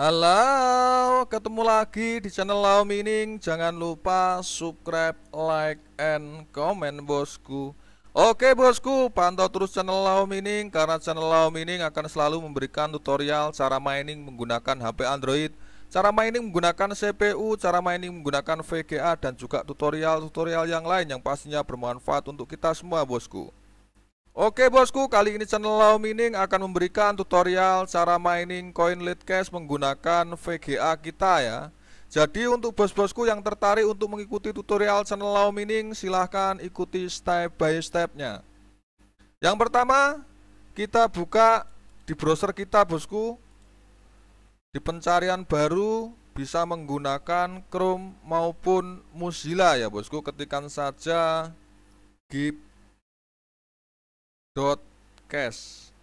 Halo, ketemu lagi di channel Lau Mining. Jangan lupa subscribe, like, and comment bosku. Oke bosku, pantau terus channel Lau Mining karena channel Lau Mining akan selalu memberikan tutorial cara mining menggunakan HP Android, cara mining menggunakan CPU, cara mining menggunakan VGA dan juga tutorial-tutorial yang lain yang pastinya bermanfaat untuk kita semua bosku. Oke bosku, kali ini channel Lau Mining akan memberikan tutorial cara mining koin Litecash menggunakan VGA kita ya. Jadi untuk bos-bosku yang tertarik untuk mengikuti tutorial channel Lau Mining, silahkan ikuti step by stepnya. Yang pertama, kita buka di browser kita bosku. Di pencarian baru bisa menggunakan Chrome maupun Mozilla ya bosku. Ketikan saja gip dot cache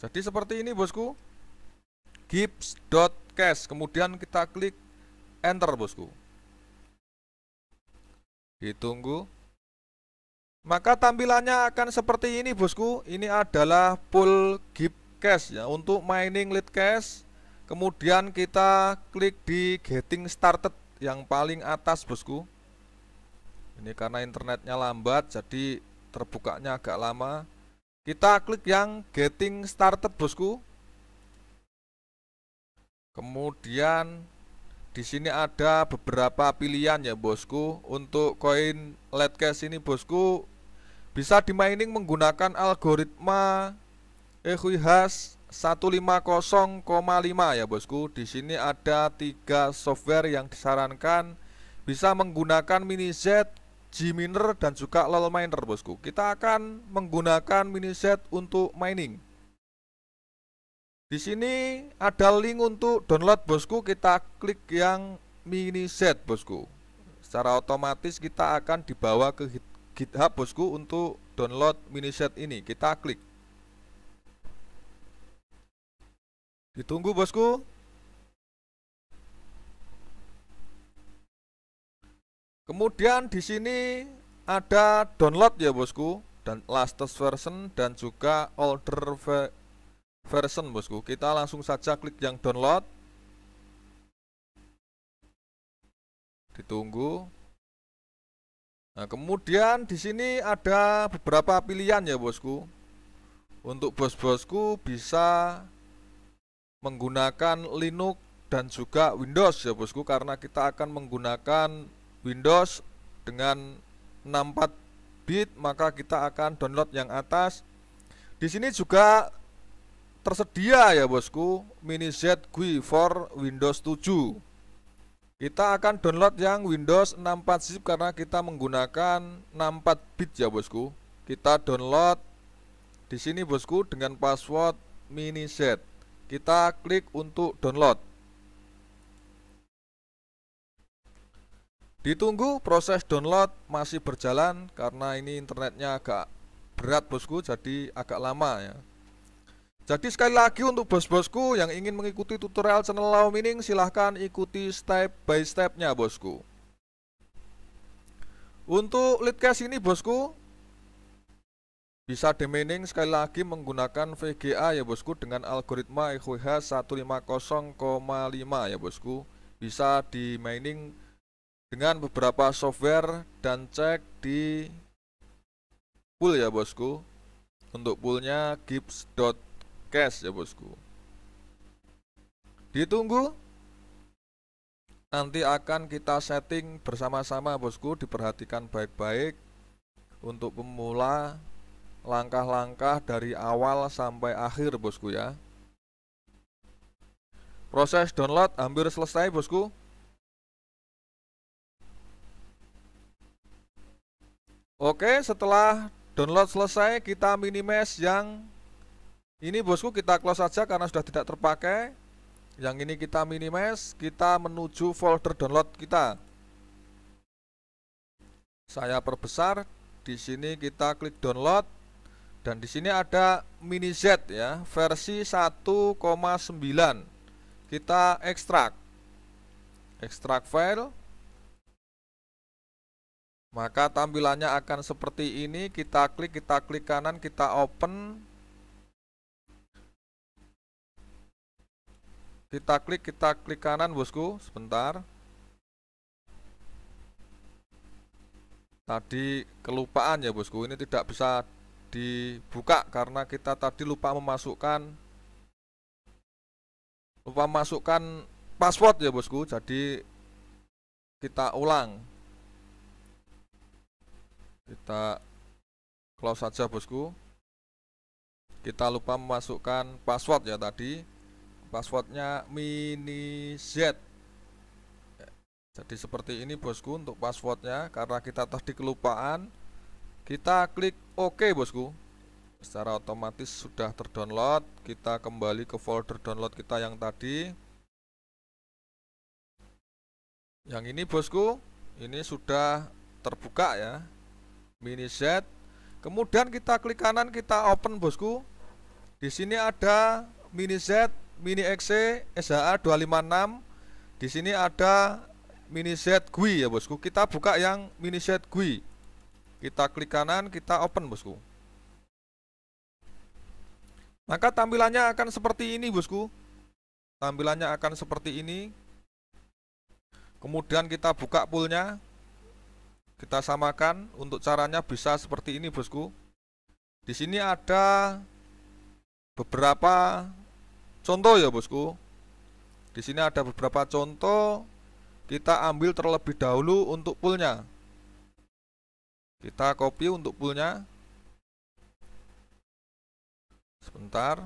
jadi seperti ini bosku gips dot cache kemudian kita klik enter bosku ditunggu maka tampilannya akan seperti ini bosku ini adalah pool gip cash ya untuk mining lead cash kemudian kita klik di getting started yang paling atas bosku ini karena internetnya lambat jadi terbukanya agak lama kita klik yang getting started bosku kemudian di sini ada beberapa pilihan ya bosku untuk koin led cash ini bosku bisa dimining menggunakan algoritma EQH 150,5 ya bosku. Di sini ada tiga software yang disarankan bisa menggunakan mini Z, G miner dan juga lol miner bosku kita akan menggunakan mini set untuk mining di sini ada link untuk download bosku kita klik yang mini set bosku secara otomatis kita akan dibawa ke github bosku untuk download mini set ini kita klik ditunggu bosku Kemudian di sini ada download ya bosku dan latest version dan juga older ve version bosku. Kita langsung saja klik yang download. Ditunggu. Nah, kemudian di sini ada beberapa pilihan ya bosku. Untuk bos-bosku bisa menggunakan Linux dan juga Windows ya bosku karena kita akan menggunakan Windows dengan 64 bit maka kita akan download yang atas di sini juga tersedia ya bosku mini Z GUI for Windows 7 kita akan download yang Windows 64 zip karena kita menggunakan 64 bit ya bosku kita download di sini bosku dengan password mini Z kita klik untuk download Ditunggu proses download masih berjalan karena ini internetnya agak berat bosku jadi agak lama ya. Jadi sekali lagi untuk bos-bosku yang ingin mengikuti tutorial channel Law Mining silahkan ikuti step by stepnya bosku. Untuk lead case ini bosku bisa demining sekali lagi menggunakan VGA ya bosku dengan algoritma EQH 150,5 ya bosku. Bisa di mining dengan beberapa software dan cek di pool ya bosku untuk poolnya gips.cash ya bosku ditunggu nanti akan kita setting bersama-sama bosku diperhatikan baik-baik untuk pemula langkah-langkah dari awal sampai akhir bosku ya proses download hampir selesai bosku Oke, setelah download selesai, kita minimize yang ini bosku kita close saja karena sudah tidak terpakai. Yang ini kita minimize, kita menuju folder download kita. Saya perbesar, di sini kita klik download dan di sini ada mini Z ya, versi 1,9. Kita ekstrak. Ekstrak file maka tampilannya akan seperti ini kita klik kita klik kanan kita open kita klik kita klik kanan bosku sebentar tadi kelupaan ya bosku ini tidak bisa dibuka karena kita tadi lupa memasukkan lupa masukkan password ya bosku jadi kita ulang kita close saja bosku kita lupa memasukkan password ya tadi passwordnya mini z jadi seperti ini bosku untuk passwordnya karena kita tadi kelupaan kita klik ok bosku secara otomatis sudah terdownload kita kembali ke folder download kita yang tadi yang ini bosku ini sudah terbuka ya mini Z kemudian kita klik kanan kita open bosku di sini ada mini Z mini XC SHA 256 di sini ada mini Z GUI ya bosku kita buka yang mini Z GUI kita klik kanan kita open bosku maka tampilannya akan seperti ini bosku tampilannya akan seperti ini kemudian kita buka poolnya kita samakan untuk caranya bisa seperti ini bosku. Di sini ada beberapa contoh ya bosku. Di sini ada beberapa contoh kita ambil terlebih dahulu untuk poolnya. Kita copy untuk poolnya. Sebentar.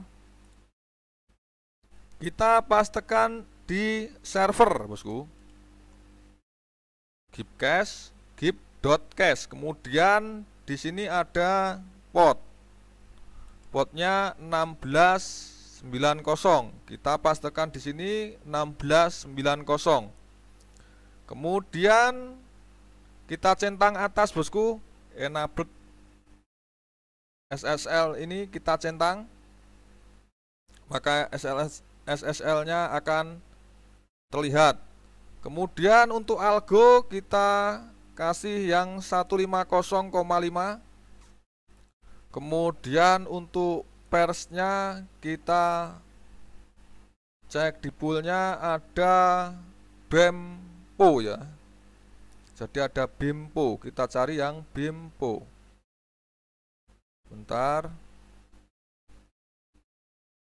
Kita pastekan di server bosku. cash gip dot cash kemudian di sini ada pot potnya 1690 kita pastikan di sini 1690 kemudian kita centang atas bosku enable SSL ini kita centang maka SSL nya akan terlihat kemudian untuk algo kita kasih yang 150,5 kemudian untuk persnya kita cek di poolnya ada BEMPO ya jadi ada BIMPO kita cari yang BIMPO bentar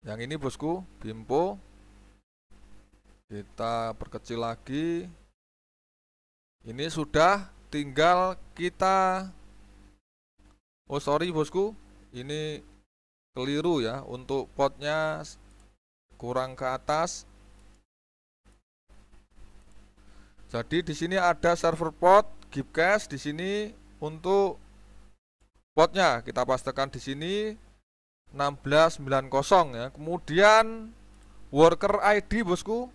yang ini bosku BIMPO kita perkecil lagi ini sudah tinggal kita oh sorry bosku ini keliru ya untuk potnya kurang ke atas jadi di sini ada server pot gibcash di sini untuk potnya kita pastikan di sini 1690 ya kemudian worker ID bosku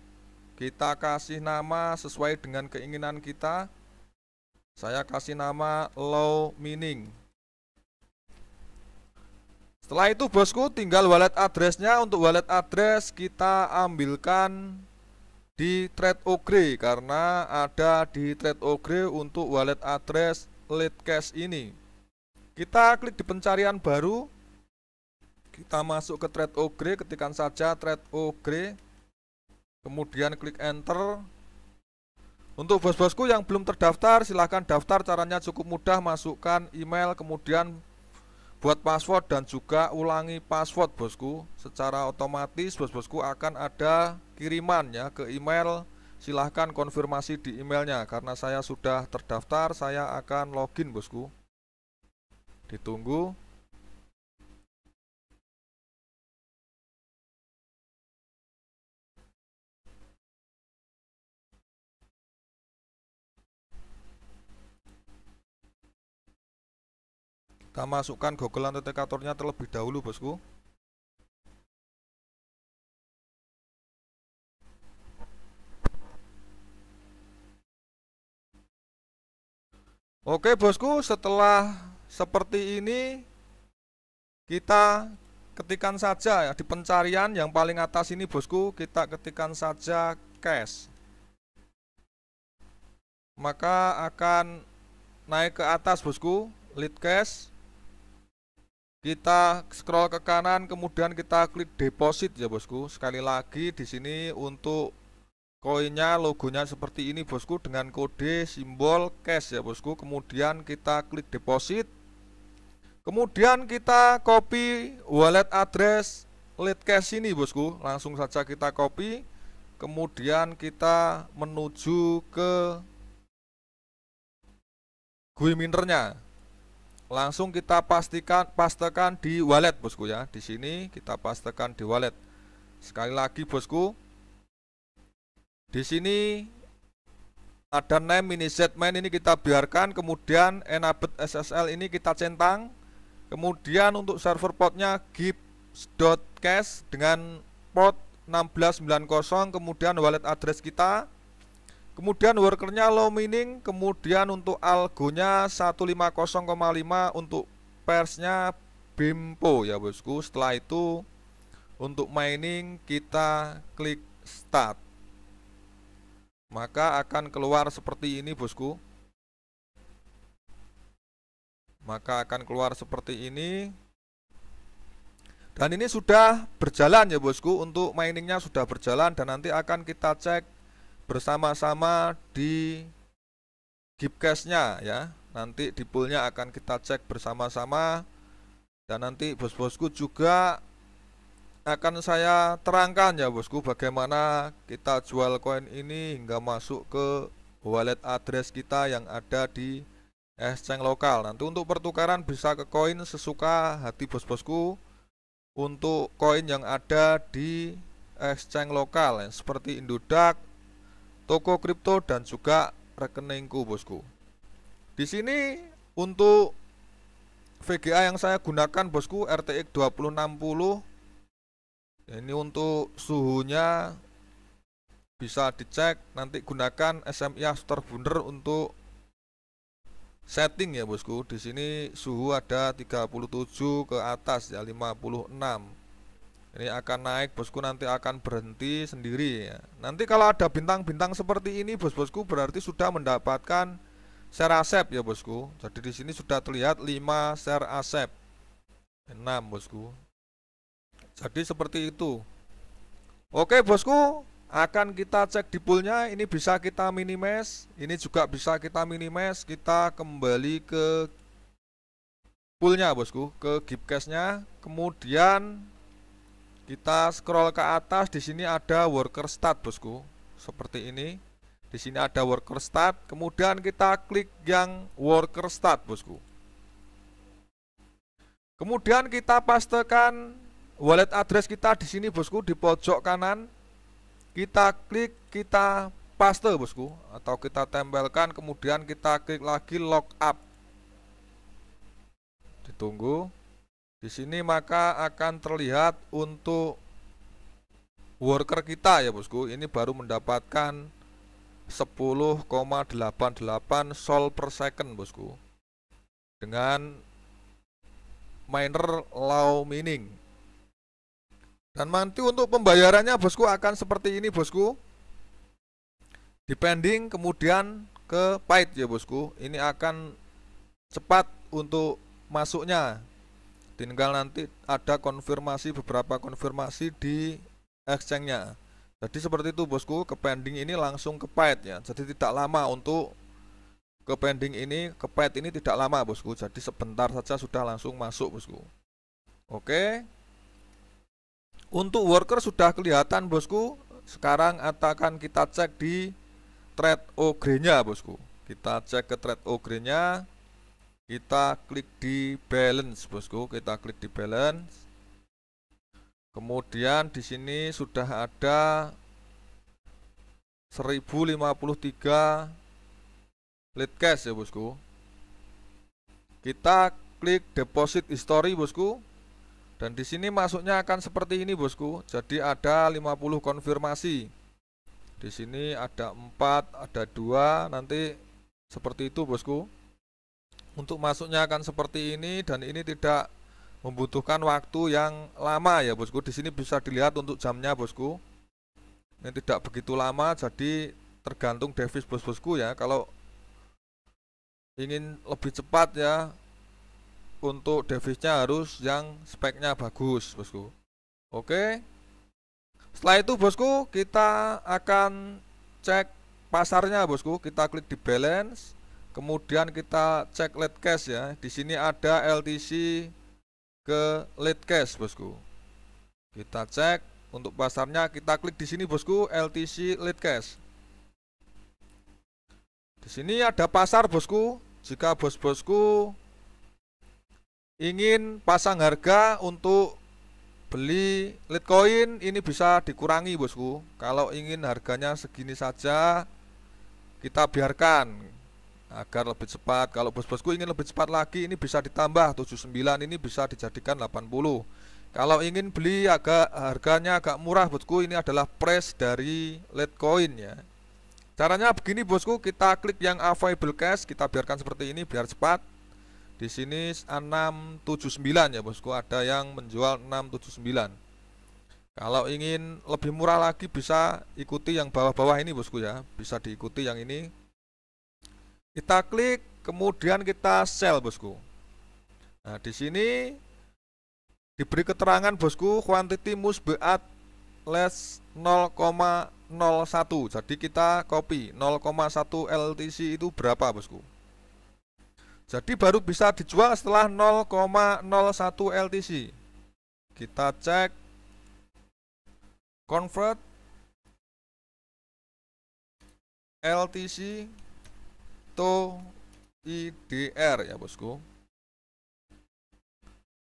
kita kasih nama sesuai dengan keinginan kita saya kasih nama low mining. Setelah itu bosku tinggal wallet addressnya Untuk wallet address kita ambilkan di trade ogre Karena ada di trade ogre untuk wallet address lead cash ini Kita klik di pencarian baru Kita masuk ke trade ogre Ketikan saja trade ogre Kemudian klik enter untuk bos-bosku yang belum terdaftar, silahkan daftar. Caranya cukup mudah, masukkan email, kemudian buat password dan juga ulangi password, bosku. Secara otomatis, bos-bosku akan ada kiriman ya ke email. Silahkan konfirmasi di emailnya, karena saya sudah terdaftar, saya akan login, bosku. Ditunggu. Kita masukkan gogelan detektornya terlebih dahulu, bosku. Oke bosku, setelah seperti ini kita ketikan saja ya di pencarian yang paling atas ini bosku, kita ketikan saja cash. Maka akan naik ke atas bosku, lead cash. Kita scroll ke kanan, kemudian kita klik deposit ya bosku. Sekali lagi di sini untuk koinnya, logonya seperti ini bosku dengan kode simbol cash ya bosku. Kemudian kita klik deposit. Kemudian kita copy wallet address lead cash ini bosku. Langsung saja kita copy. Kemudian kita menuju ke GUI minernya langsung kita pastikan pastekan di wallet bosku ya di sini kita pastekan di wallet sekali lagi bosku di sini ada name mini segment ini kita biarkan kemudian enable SSL ini kita centang kemudian untuk server portnya gip.cache dengan port 1690 kemudian wallet address kita Kemudian workernya low mining, kemudian untuk algonya 150,5 untuk persnya bimpo ya bosku. Setelah itu untuk mining kita klik start. Maka akan keluar seperti ini bosku. Maka akan keluar seperti ini. Dan ini sudah berjalan ya bosku, untuk miningnya sudah berjalan dan nanti akan kita cek bersama-sama di gipcast-nya ya. Nanti di poolnya akan kita cek bersama-sama dan nanti bos-bosku juga akan saya terangkan ya bosku bagaimana kita jual koin ini hingga masuk ke wallet address kita yang ada di exchange lokal nanti untuk pertukaran bisa ke koin sesuka hati bos-bosku untuk koin yang ada di exchange lokal ya. seperti Indodax, toko kripto dan juga rekeningku bosku. Di sini untuk VGA yang saya gunakan bosku RTX 2060 ini untuk suhunya bisa dicek nanti gunakan SMI Aster Bunder untuk setting ya bosku di sini suhu ada 37 ke atas ya 56 ini akan naik bosku nanti akan berhenti sendiri ya. nanti kalau ada bintang-bintang seperti ini bos-bosku berarti sudah mendapatkan share asep ya bosku jadi di sini sudah terlihat 5 share asep 6 bosku jadi seperti itu oke bosku akan kita cek di poolnya ini bisa kita minimize ini juga bisa kita minimize kita kembali ke poolnya bosku ke deepcase-nya. kemudian kita scroll ke atas, di sini ada worker stat, Bosku. Seperti ini. Di sini ada worker stat, kemudian kita klik yang worker stat, Bosku. Kemudian kita pastekan wallet address kita di sini, Bosku, di pojok kanan. Kita klik, kita paste, Bosku, atau kita tempelkan, kemudian kita klik lagi Lock up. Ditunggu. Di sini maka akan terlihat untuk worker kita ya bosku, ini baru mendapatkan 10,88 sol per second bosku dengan miner low mining dan nanti untuk pembayarannya bosku akan seperti ini bosku depending kemudian ke pipe ya bosku ini akan cepat untuk masuknya tinggal nanti ada konfirmasi beberapa konfirmasi di exchange-nya jadi seperti itu bosku ke pending ini langsung ke pet ya jadi tidak lama untuk ke pending ini ke pet ini tidak lama bosku jadi sebentar saja sudah langsung masuk bosku oke untuk worker sudah kelihatan bosku sekarang akan kita cek di trade ogre nya bosku kita cek ke trade ogre nya kita klik di balance bosku kita klik di balance kemudian di sini sudah ada 1053 lead cash ya bosku kita klik deposit history bosku dan di sini masuknya akan seperti ini bosku jadi ada 50 konfirmasi di sini ada 4 ada 2 nanti seperti itu bosku untuk masuknya akan seperti ini dan ini tidak membutuhkan waktu yang lama ya bosku di sini bisa dilihat untuk jamnya bosku ini tidak begitu lama jadi tergantung devis bos-bosku ya kalau ingin lebih cepat ya untuk devisnya harus yang speknya bagus bosku oke setelah itu bosku kita akan cek pasarnya bosku kita klik di balance Kemudian kita cek lead cash ya. Di sini ada LTC ke lead cash Bosku. Kita cek untuk pasarnya kita klik di sini, Bosku, LTC lead cash. Di sini ada pasar, Bosku. Jika bos-bosku ingin pasang harga untuk beli litecoin, ini bisa dikurangi, Bosku. Kalau ingin harganya segini saja kita biarkan agar lebih cepat. Kalau bos-bosku ingin lebih cepat lagi, ini bisa ditambah 79 ini bisa dijadikan 80. Kalau ingin beli agak harganya agak murah bosku, ini adalah press dari Litecoin ya. Caranya begini bosku, kita klik yang available cash, kita biarkan seperti ini biar cepat. Di sini 679 ya bosku, ada yang menjual 679. Kalau ingin lebih murah lagi bisa ikuti yang bawah-bawah ini bosku ya, bisa diikuti yang ini kita klik, kemudian kita sell bosku. Nah, di sini diberi keterangan, bosku, quantity must be at less 0,01. Jadi kita copy 0,1 LTC itu berapa, bosku? Jadi baru bisa dijual setelah 0,01 LTC. Kita cek convert LTC auto IDR ya bosku.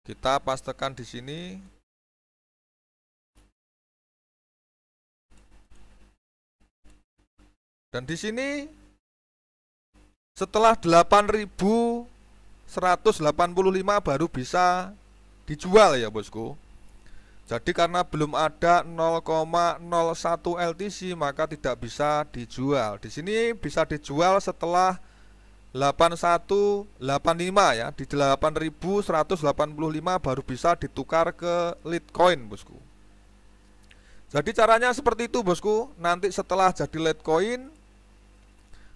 Kita pastekan di sini. Dan di sini setelah 8185 baru bisa dijual ya bosku. Jadi karena belum ada 0,01 LTC maka tidak bisa dijual. Di sini bisa dijual setelah 8185 ya. Di 8185 baru bisa ditukar ke Litecoin, Bosku. Jadi caranya seperti itu, Bosku. Nanti setelah jadi Litecoin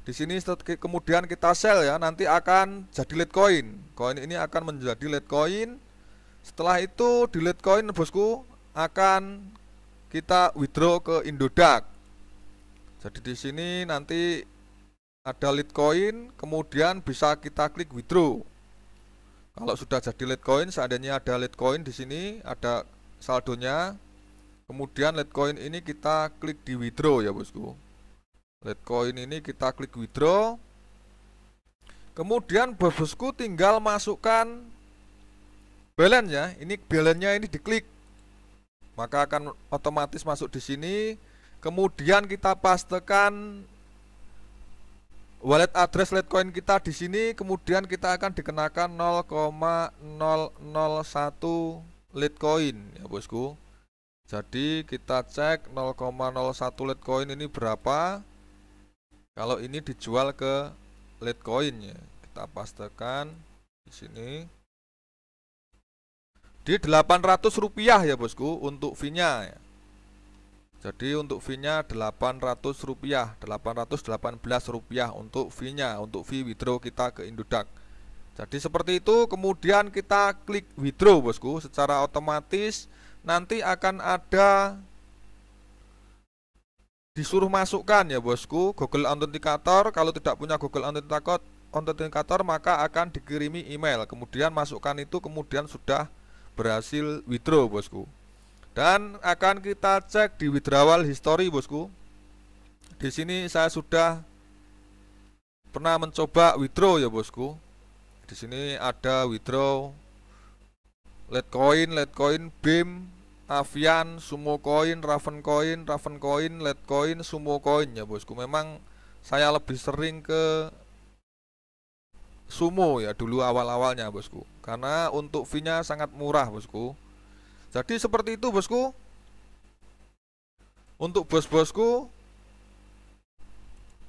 di sini kemudian kita sell ya, nanti akan jadi Litecoin. Koin ini akan menjadi Litecoin setelah itu delete coin bosku akan kita withdraw ke Indodax. Jadi di sini nanti ada litecoin kemudian bisa kita klik withdraw. Kalau sudah jadi litecoin seandainya ada litecoin di sini, ada saldonya. Kemudian litecoin ini kita klik di withdraw ya bosku. litecoin ini kita klik withdraw. Kemudian bosku tinggal masukkan balance ya ini balance-nya ini diklik maka akan otomatis masuk di sini kemudian kita pastekan wallet address Litecoin kita di sini kemudian kita akan dikenakan 0,001 Litecoin ya bosku jadi kita cek 0,01 Litecoin ini berapa kalau ini dijual ke Litecoin ya kita pastekan di sini jadi 800 rupiah ya bosku untuk fee-nya ya. Jadi untuk fee-nya 800 rupiah 818 rupiah untuk fee-nya Untuk fee withdraw kita ke Indodax Jadi seperti itu kemudian kita klik withdraw bosku Secara otomatis nanti akan ada Disuruh masukkan ya bosku Google Authenticator Kalau tidak punya Google Authenticator, Authenticator maka akan dikirimi email Kemudian masukkan itu kemudian sudah berhasil withdraw bosku dan akan kita cek di withdrawal history bosku di sini saya sudah pernah mencoba withdraw ya bosku di sini ada withdraw coin Litecoin, coin BIM, Avian, Sumo Coin, Raven Coin, Raven Coin, coin Sumo Coin ya bosku. Memang saya lebih sering ke sumo ya dulu awal-awalnya bosku karena untuk fee-nya sangat murah bosku jadi seperti itu bosku untuk bos-bosku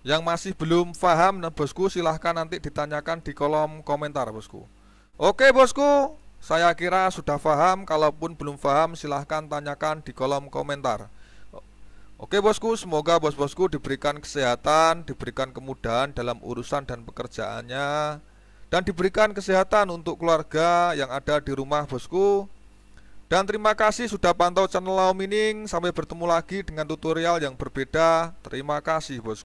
yang masih belum paham nah bosku silahkan nanti ditanyakan di kolom komentar bosku Oke bosku saya kira sudah paham kalaupun belum paham silahkan tanyakan di kolom komentar Oke bosku, semoga bos-bosku diberikan kesehatan, diberikan kemudahan dalam urusan dan pekerjaannya dan diberikan kesehatan untuk keluarga yang ada di rumah bosku. Dan terima kasih sudah pantau channel Lau Mining. Sampai bertemu lagi dengan tutorial yang berbeda. Terima kasih bosku.